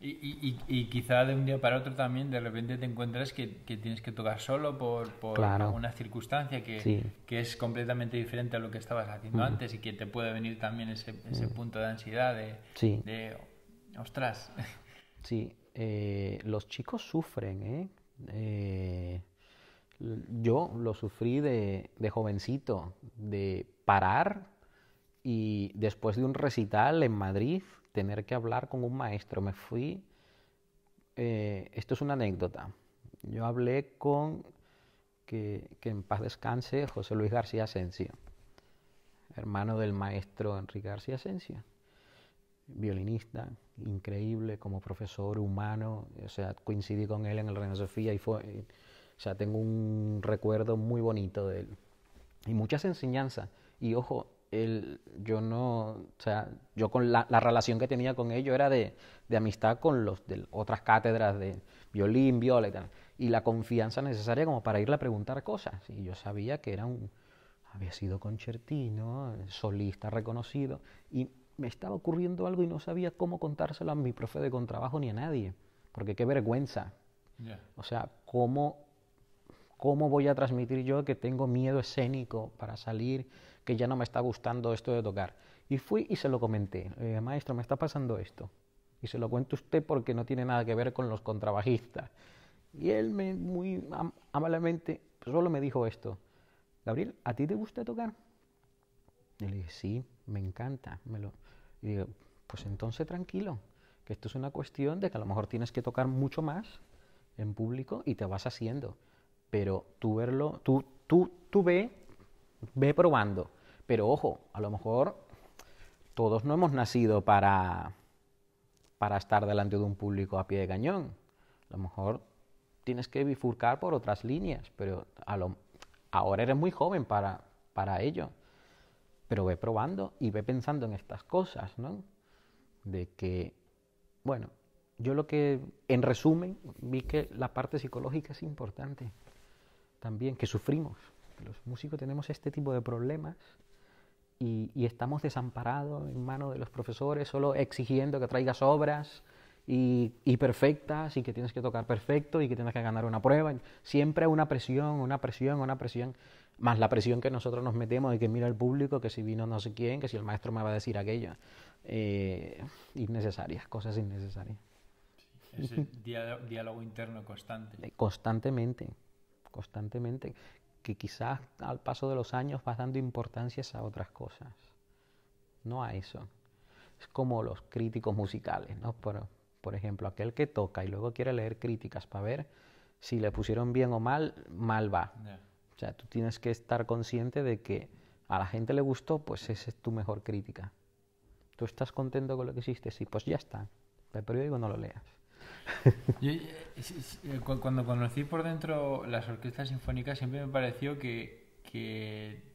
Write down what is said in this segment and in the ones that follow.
Y, quizá de un día para otro también de repente te encuentras que, tienes que tocar solo por, por alguna circunstancia que, que, es completamente diferente a lo que estabas haciendo mm. antes y que te puede venir también ese, mm. punto de ansiedad de, ostras. Sí, eh, los chicos sufren, ¿eh? Eh, yo lo sufrí de, de jovencito, de parar y después de un recital en Madrid tener que hablar con un maestro. Me fui, eh, esto es una anécdota, yo hablé con, que, que en paz descanse, José Luis García Asensio, hermano del maestro Enrique García Asensio, violinista, increíble como profesor humano, o sea, coincidí con él en el de Sofía y fue, eh, o sea, tengo un recuerdo muy bonito de él. Y muchas enseñanzas. Y ojo, yo no, o sea, yo con la, relación que tenía con ellos era de, de, amistad con los de otras cátedras de violín, viola y la confianza necesaria como para irle a preguntar cosas. Y yo sabía que era un, había sido concertino, solista reconocido, y me estaba ocurriendo algo y no sabía cómo contárselo a mi profe de contrabajo ni a nadie, porque qué vergüenza. O sea, cómo ¿Cómo voy a transmitir yo que tengo miedo escénico para salir, que ya no me está gustando esto de tocar? Y fui y se lo comenté, maestro, me está pasando esto. Y se lo cuento a usted porque no tiene nada que ver con los contrabajistas. Y él me, muy amablemente solo me dijo esto, Gabriel, ¿a ti te gusta tocar? Y le dije, sí, me encanta. Me lo... Y pues entonces tranquilo, que esto es una cuestión de que a lo mejor tienes que tocar mucho más en público y te vas haciendo pero tú verlo, tú, tú, tú ve, ve probando. Pero ojo, a lo mejor todos no hemos nacido para, para estar delante de un público a pie de cañón. A lo mejor tienes que bifurcar por otras líneas, pero ahora eres muy joven para, para ello. Pero ve probando y ve pensando en estas cosas, ¿no? De que, bueno, yo lo que, en resumen, vi que la parte psicológica es importante también que sufrimos. Los músicos tenemos este tipo de problemas y, y estamos desamparados en manos de los profesores, solo exigiendo que traigas obras y, perfectas y que tienes que tocar perfecto y que tienes que ganar una prueba. Siempre una presión, una presión, una presión, más la presión que nosotros nos metemos de que mira el público, que si vino no sé quién, que si el maestro me va a decir aquello. Eh, innecesarias, cosas innecesarias. Es ese diálogo, diálogo interno constante. Eh, constantemente constantemente, que quizás al paso de los años vas dando importancia a otras cosas, no a eso. Es como los críticos musicales, ¿no? Por, ejemplo, aquel que toca y luego quiere leer críticas para ver si le pusieron bien o mal, mal va. O sea, tú tienes que estar consciente de que a la gente le gustó, pues esa es tu mejor crítica. Tú estás contento con lo que hiciste, sí, pues ya está. El periódico no lo leas. Yo, eh, eh, cuando conocí por dentro las orquestas sinfónicas siempre me pareció que,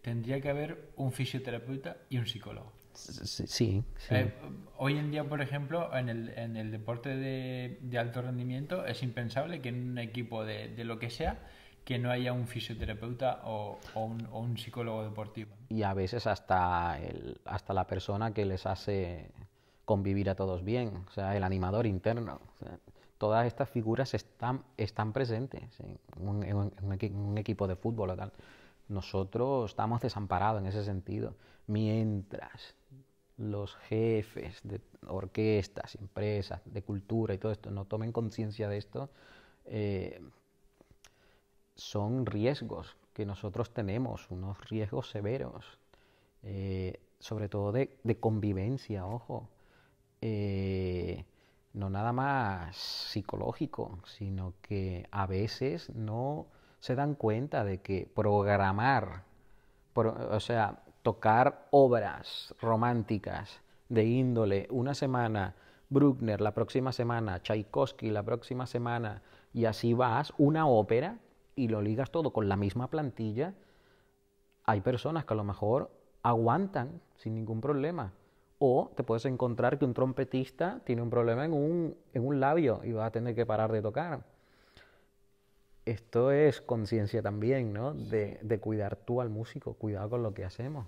tendría que haber un fisioterapeuta y un psicólogo. Sí, eh, hoy en día, por ejemplo, en el, deporte de, alto rendimiento es impensable que en un equipo de, lo que sea que no haya un fisioterapeuta o, un, psicólogo deportivo. Y a veces hasta, hasta la persona que les hace convivir a todos bien, o sea, el animador interno. todas estas figuras están, presentes en un, equipo de fútbol o tal. Nosotros estamos desamparados en ese sentido. Mientras los jefes de orquestas, empresas, de cultura y todo esto no tomen conciencia de esto, eh, son riesgos que nosotros tenemos, unos riesgos severos, eh, sobre todo de convivencia, ojo eh, no nada más psicológico, sino que a veces no se dan cuenta de que programar, o sea, tocar obras románticas de índole una semana, Bruckner la próxima semana, Tchaikovsky la próxima semana, y así vas, una ópera, y lo ligas todo con la misma plantilla, hay personas que a lo mejor aguantan sin ningún problema, o te puedes encontrar que un trompetista tiene un problema en un, en un labio y va a tener que parar de tocar. Esto es conciencia también, ¿no? De, cuidar tú al músico, cuidado con lo que hacemos.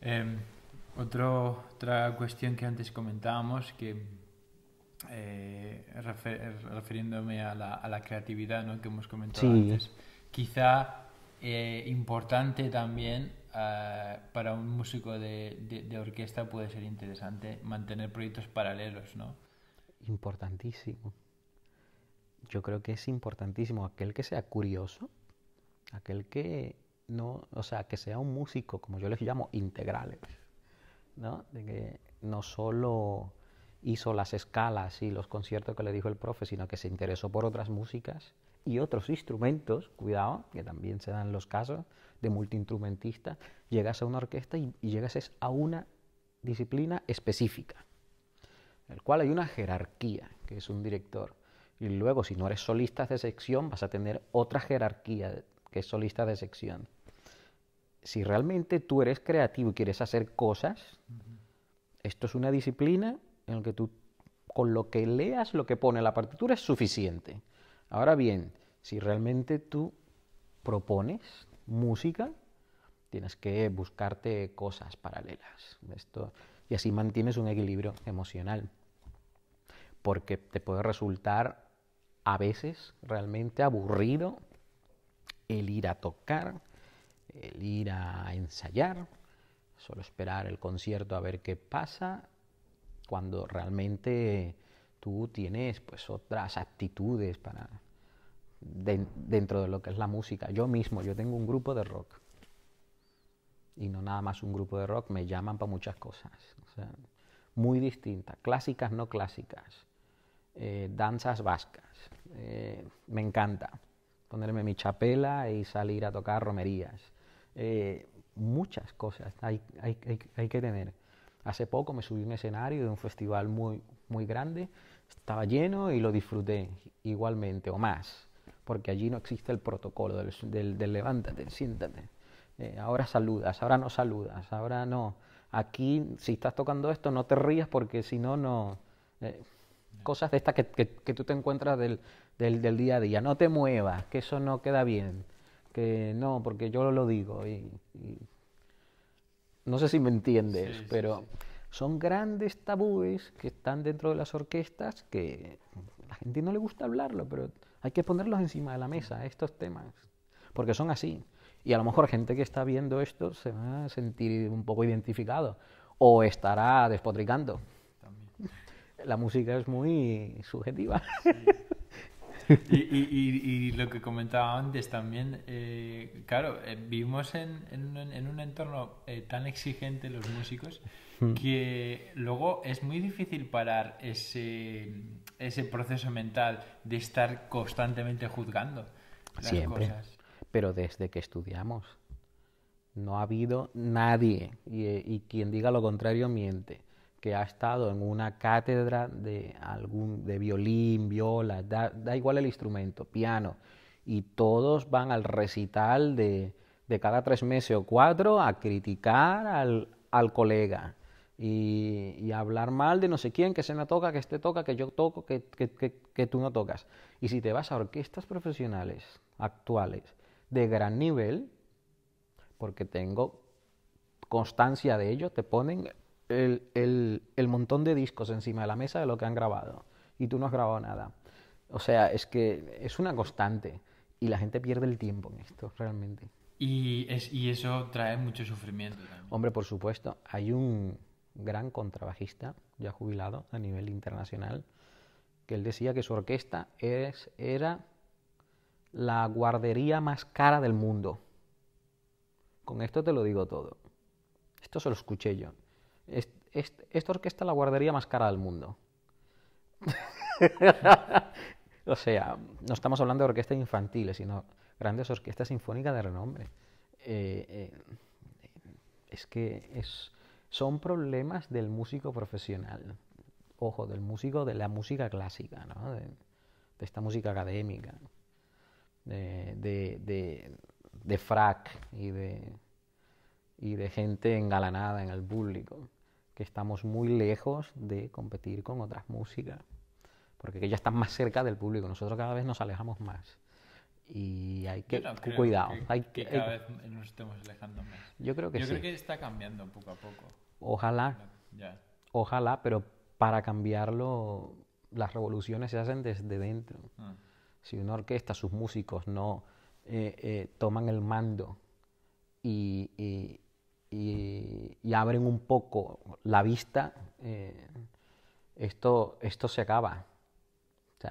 Em, otra cuestión que antes comentábamos, que eh, refiriéndome a la, creatividad ¿no? que hemos comentado antes, quizá eh, importante también eh, para un músico de, orquesta puede ser interesante mantener proyectos paralelos, ¿no? Importantísimo. Yo creo que es importantísimo aquel que sea curioso, aquel que no, o sea, que sea un músico, como yo les llamo, integrales, ¿no? De que no solo hizo las escalas y los conciertos que le dijo el profe, sino que se interesó por otras músicas y otros instrumentos, cuidado, que también se dan los casos de multiinstrumentista, llegas a una orquesta y, llegas a una disciplina específica, en el cual hay una jerarquía, que es un director. Y luego, si no eres solista de sección, vas a tener otra jerarquía, que es solista de sección. Si realmente tú eres creativo y quieres hacer cosas, esto es una disciplina en la que tú, con lo que leas, lo que pone la partitura es suficiente. Ahora bien, si realmente tú propones música, tienes que buscarte cosas paralelas. Esto, y así mantienes un equilibrio emocional. Porque te puede resultar a veces realmente aburrido el ir a tocar, el ir a ensayar, solo esperar el concierto a ver qué pasa, cuando realmente tú tienes pues otras actitudes para dentro de lo que es la música. Yo mismo, yo tengo un grupo de rock. Y no nada más un grupo de rock, me llaman para muchas cosas. muy distintas, clásicas, no clásicas, eh, danzas vascas. Eh, me encanta ponerme mi chapela y salir a tocar romerías. Eh, muchas cosas hay, hay, que tener. Hace poco me subí a un escenario de un festival muy, muy grande estaba lleno y lo disfruté igualmente o más, porque allí no existe el protocolo del, del, levántate, siéntate. Eh, ahora saludas, ahora no saludas, ahora no. Aquí, si estás tocando esto, no te rías porque si no, no. Eh, cosas de estas que, que, tú te encuentras del, del, día a día. No te muevas, que eso no queda bien. Que no, porque yo lo digo. Y, No sé si me entiendes, pero. Son grandes tabúes que están dentro de las orquestas que a la gente no le gusta hablarlo, pero hay que ponerlos encima de la mesa, estos temas, porque son así. Y a lo mejor gente que está viendo esto se va a sentir un poco identificado o estará despotricando. La música es muy subjetiva y, lo que comentaba antes también, eh, claro, eh, vivimos en, un entorno eh, tan exigente los músicos hmm. que luego es muy difícil parar ese, ese proceso mental de estar constantemente juzgando las Siempre. cosas. Pero desde que estudiamos, no ha habido nadie, y quien diga lo contrario miente que ha estado en una cátedra de algún de violín, viola, da, igual el instrumento, piano, y todos van al recital de, cada tres meses o cuatro a criticar al, colega y, y, hablar mal de no sé quién, que se me toca, que este toca, que yo toco, que, que tú no tocas. Y si te vas a orquestas profesionales actuales de gran nivel, porque tengo constancia de ello, te ponen el, montón de discos encima de la mesa de lo que han grabado y tú no has grabado nada. O sea, es que es una constante y la gente pierde el tiempo en esto, realmente. Y, eso trae mucho sufrimiento Hombre, por supuesto. Hay un gran contrabajista, ya jubilado a nivel internacional, que él decía que su orquesta es, era la guardería más cara del mundo. Con esto te lo digo todo. Esto se lo escuché yo esta orquesta la guardería más cara del mundo. o sea, no estamos hablando de orquestas infantiles, sino grandes orquestas sinfónicas de renombre. Eh, eh, es que es, son problemas del músico profesional. Ojo, del músico de la música clásica, ¿no? de, de, esta música académica, de, de, de frac y de, y de gente engalanada en el público que estamos muy lejos de competir con otras músicas, porque ellas están más cerca del público, nosotros cada vez nos alejamos más. Y hay que cuidado. hay que, que cada vez nos estemos alejando más. Yo creo que Yo sí. creo que está cambiando poco a poco. Ojalá. Ojalá, pero para cambiarlo las revoluciones se hacen desde dentro. Ah. Si una orquesta, sus músicos no eh, eh, toman el mando y, y, abren un poco la vista, eh, esto, esto se acaba.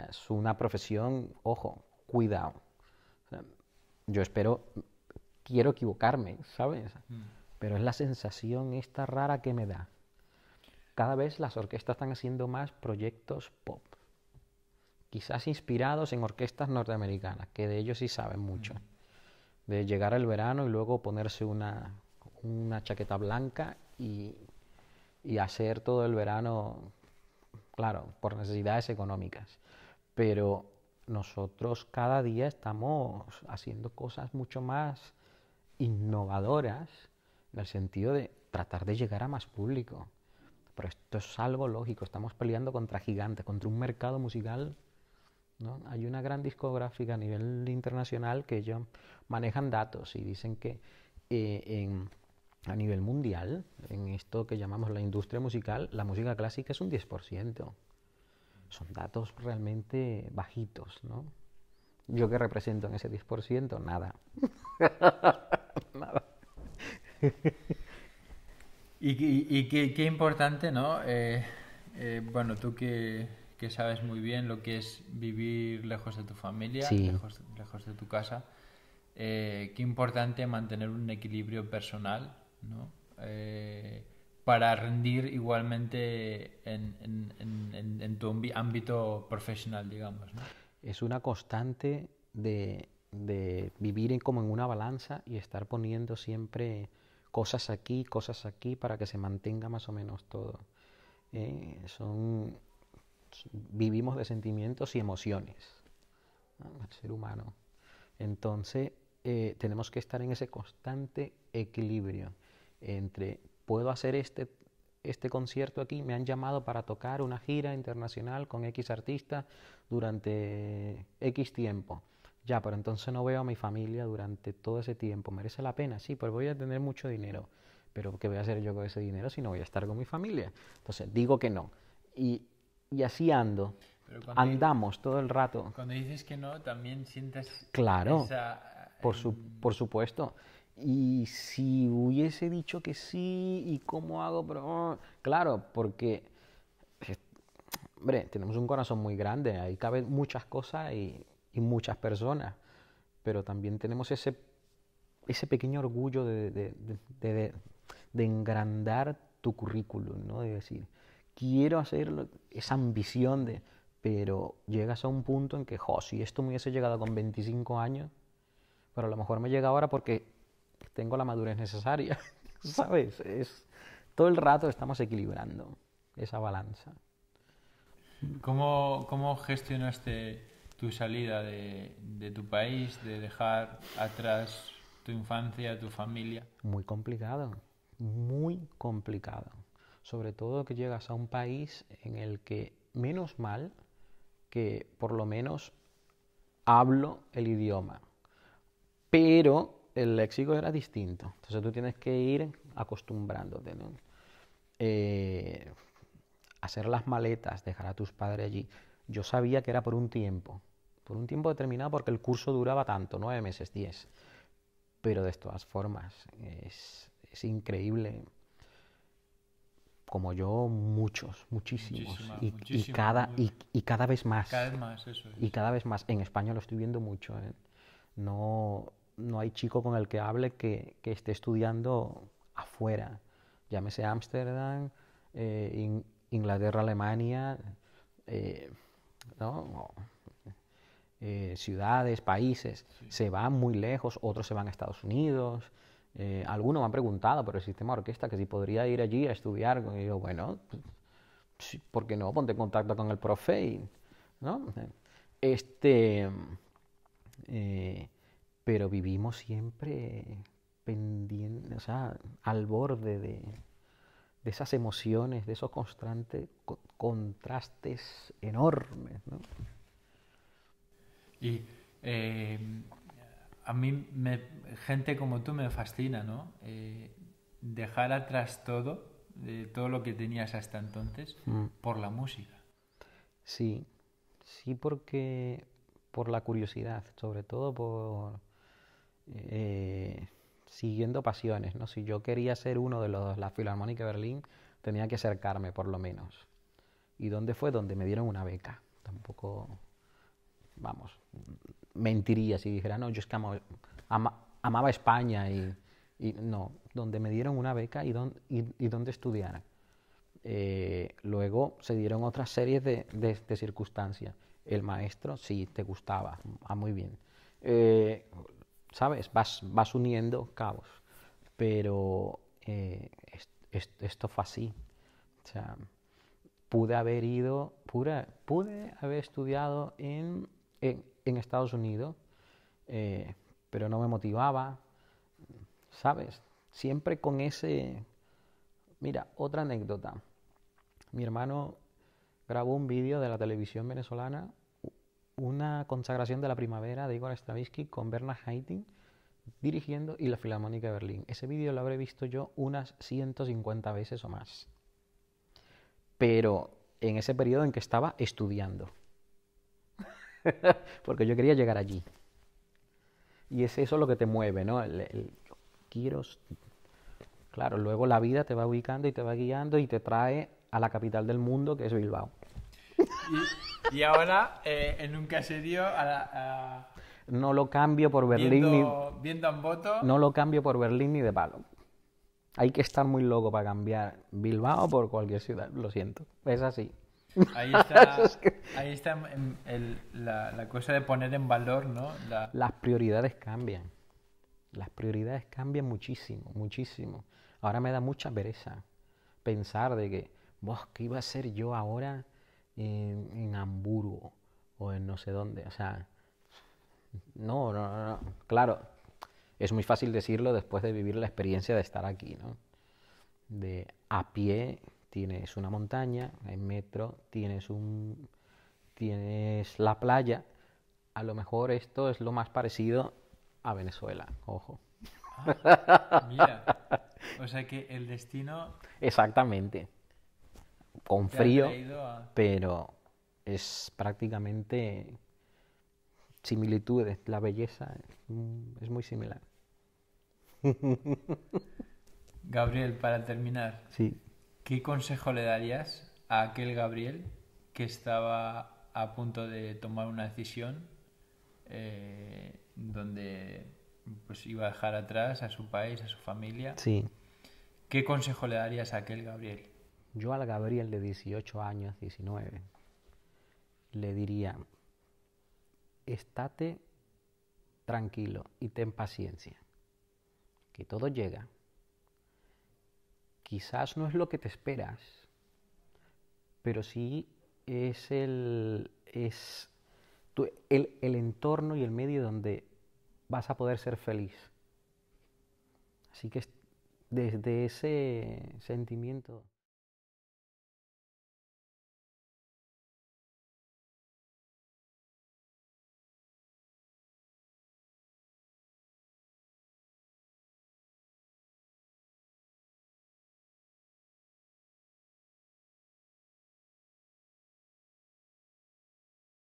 es una profesión, ojo, cuidado. yo espero, quiero equivocarme, ¿sabes? Mm. Pero es la sensación esta rara que me da. Cada vez las orquestas están haciendo más proyectos pop quizás inspirados en orquestas norteamericanas, que de ellos sí saben mucho, mm. de llegar al verano y luego ponerse una, una chaqueta blanca y, hacer todo el verano, claro, por necesidades económicas. Pero nosotros cada día estamos haciendo cosas mucho más innovadoras en el sentido de tratar de llegar a más público. Pero esto es algo lógico, estamos peleando contra gigantes, contra un mercado musical. ¿no? Hay una gran discográfica a nivel internacional que ellos manejan datos y dicen que eh, en a nivel mundial, en esto que llamamos la industria musical, la música clásica es un 10%. Son datos realmente bajitos, ¿no? ¿Yo que represento en ese 10%? Nada. Nada. y, qué, importante, ¿no? Eh, eh, bueno, tú que, sabes muy bien lo que es vivir lejos de tu familia, lejos, de tu casa, eh, qué importante mantener un equilibrio personal ¿no? Eh, para rendir igualmente en, tu ámbito profesional, digamos. Es una constante de, vivir como en una balanza y estar poniendo siempre cosas aquí, cosas aquí, para que se mantenga más o menos todo. ¿eh? vivimos de sentimientos y emociones, el ser humano. Entonces, eh, tenemos que estar en ese constante equilibrio entre puedo hacer este, este concierto aquí, me han llamado para tocar una gira internacional con X artista durante X tiempo. Ya, pero entonces no veo a mi familia durante todo ese tiempo. ¿Merece la pena? Sí, pues voy a tener mucho dinero. Pero ¿qué voy a hacer yo con ese dinero si no voy a estar con mi familia? Entonces digo que no. Y, y así ando. Andamos todo el rato. Cuando dices que no, también sientes... Claro. por, em, por supuesto. Y si hubiese dicho que sí, ¿y cómo hago? Pero, ah, claro, porque, eh, hombre, tenemos un corazón muy grande, ahí caben muchas cosas y, muchas personas, pero también tenemos ese, ese pequeño orgullo de, de, engrandar tu currículum, ¿no? De decir, quiero hacerlo, esa ambición de, pero llegas a un punto en que, jo, si esto me hubiese llegado con 25 años, pero a lo mejor me llega ahora porque tengo la madurez necesaria, ¿sabes? Es, todo el rato estamos equilibrando esa balanza. ¿Cómo, gestionaste tu salida de, tu país, de dejar atrás tu infancia, tu familia? Muy complicado, muy complicado. Sobre todo que llegas a un país en el que, menos mal, que por lo menos hablo el idioma. Pero el léxico era distinto. Entonces tú tienes que ir acostumbrándote. Eh, hacer las maletas, dejar a tus padres allí. Yo sabía que era por un tiempo, por un tiempo determinado porque el curso duraba tanto, nueve meses, diez. Pero de todas formas, es, increíble. Como yo, muchos, muchísimos. Y, cada, y, cada vez más. Cada vez más eso Y cada vez más. En España lo estoy viendo mucho. ¿eh? No, no hay chico con el que hable que, esté estudiando afuera, llámese Ámsterdam, eh, Inglaterra, Alemania, eh, ¿no? Eh, ciudades, países, se van muy lejos, otros se van a Estados Unidos. algunos me han preguntado por el sistema orquesta que si podría ir allí a estudiar. Y yo, bueno, pues, ¿por qué no? Ponte en contacto con el profe. ¿no? Este pero vivimos siempre pendiente, al borde de, esas emociones, de esos constantes contrastes enormes. ¿no? Y eh, a mí, me, gente como tú me fascina, ¿no? Eh, dejar atrás todo, de todo lo que tenías hasta entonces, mm. por la música. Sí, sí, porque por la curiosidad, sobre todo por eh, siguiendo pasiones, ¿no? Si yo quería ser uno de los la Filarmónica de Berlín, tenía que acercarme por lo menos. ¿Y dónde fue? Donde me dieron una beca. Tampoco, vamos, mentiría si dijera, no, yo es que amaba España y, no, donde me dieron una beca y, don, y, donde estudiara. Eh, luego se dieron otras series de, circunstancias. El maestro, sí, te gustaba, ah, muy bien. Eh, ¿sabes? Vas, vas uniendo cabos. Pero eh, esto, fue así. O sea, pude haber ido, pude, haber estudiado en, Estados Unidos, eh, pero no me motivaba, ¿sabes? Siempre con ese... Mira, otra anécdota. Mi hermano grabó un vídeo de la televisión venezolana una consagración de la primavera de Igor Stravinsky con Bernard Haitink dirigiendo y la Filarmónica de Berlín. Ese vídeo lo habré visto yo unas 150 veces o más. Pero en ese periodo en que estaba estudiando. Porque yo quería llegar allí. Y es eso lo que te mueve, ¿no? quiero... Claro, luego la vida te va ubicando y te va guiando y te trae a la capital del mundo, que es Bilbao. Y, ahora eh, en un caserío a a... No lo cambio por Berlín ni... Viendo No lo cambio por Berlín ni de palo. Hay que estar muy loco para cambiar Bilbao por cualquier ciudad, lo siento. Es así. Ahí está, la, cosa de poner en valor, ¿no? Las prioridades cambian. Las prioridades cambian muchísimo, muchísimo. Ahora me da mucha pereza pensar de que, vos, ¿qué iba a hacer yo ahora en, Hamburgo o en no sé dónde. O sea, no, no, no. Claro, es muy fácil decirlo después de vivir la experiencia de estar aquí, ¿no? De a pie tienes una montaña, en metro tienes un tienes la playa. A lo mejor esto es lo más parecido a Venezuela, ojo. Ah, mira. O sea que el destino Exactamente con frío, pero es prácticamente similitudes, la belleza es muy similar. Gabriel, para terminar, ¿qué consejo le darías a aquel Gabriel que estaba a punto de tomar una decisión eh, donde pues, iba a dejar atrás a su país, a su familia? Sí. ¿Qué consejo le darías a aquel Gabriel? yo al Gabriel de 18 años, 19, le diría, estate tranquilo y ten paciencia, que todo llega. Quizás no es lo que te esperas, pero sí es el, es el, el entorno y el medio donde vas a poder ser feliz. Así que desde ese sentimiento...